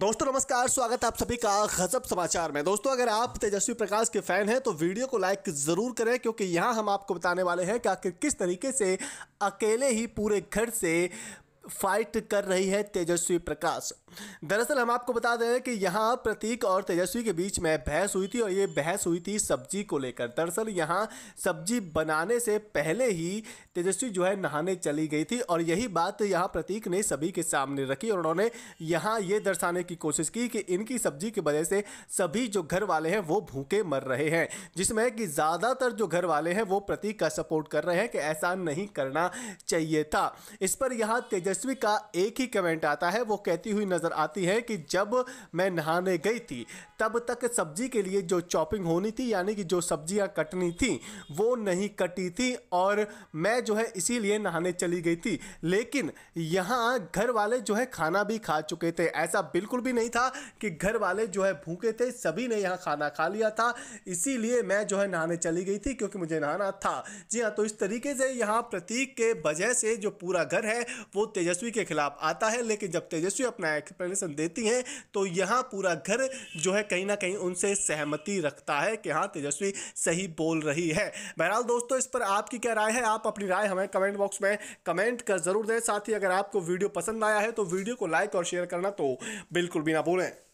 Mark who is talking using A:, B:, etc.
A: दोस्तों नमस्कार स्वागत है आप सभी का गजब समाचार में दोस्तों अगर आप तेजस्वी प्रकाश के फैन हैं तो वीडियो को लाइक जरूर करें क्योंकि यहाँ हम आपको बताने वाले हैं कि आखिर किस तरीके से अकेले ही पूरे घर से फाइट कर रही है तेजस्वी प्रकाश दरअसल हम आपको बता दें कि यहाँ प्रतीक और तेजस्वी के बीच में बहस हुई थी और ये बहस हुई थी सब्जी को लेकर दरअसल यहाँ सब्जी बनाने से पहले ही तेजस्वी जो है नहाने चली गई थी और यही बात यहाँ प्रतीक ने सभी के सामने रखी और उन्होंने यहाँ ये दर्शाने की कोशिश की कि इनकी सब्जी की वजह से सभी जो घर वाले हैं वो भूखे मर रहे हैं जिसमें कि ज़्यादातर जो घर वाले हैं वो प्रतीक का सपोर्ट कर रहे हैं कि ऐसा नहीं करना चाहिए था इस पर यहाँ तेजस्वी का एक ही कमेंट आता है वो कहती हुई नज़र आती है कि जब मैं नहाने गई थी तब तक सब्जी के लिए जो चॉपिंग होनी थी यानी कि जो सब्जियां कटनी थी वो नहीं कटी थी और मैं जो है इसीलिए नहाने चली गई थी लेकिन यहाँ घर वाले जो है खाना भी खा चुके थे ऐसा बिल्कुल भी नहीं था कि घर वाले जो है भूखे थे सभी ने यहाँ खाना खा लिया था इसीलिए मैं जो है नहाने चली गई थी क्योंकि मुझे नहाना था जी हाँ तो इस तरीके से यहाँ प्रतीक के वजह से जो पूरा घर है वो तेजस्वी के खिलाफ आता है लेकिन जब तेजस्वी अपना एक डायरेक्ट परमिशन देती हैं तो यहाँ पूरा घर जो है कहीं ना कहीं उनसे सहमति रखता है कि हाँ तेजस्वी सही बोल रही है बहरहाल दोस्तों इस पर आपकी क्या राय है आप अपनी राय हमें कमेंट बॉक्स में कमेंट कर ज़रूर दें साथ ही अगर आपको वीडियो पसंद आया है तो वीडियो को लाइक और शेयर करना तो बिल्कुल भी ना भूलें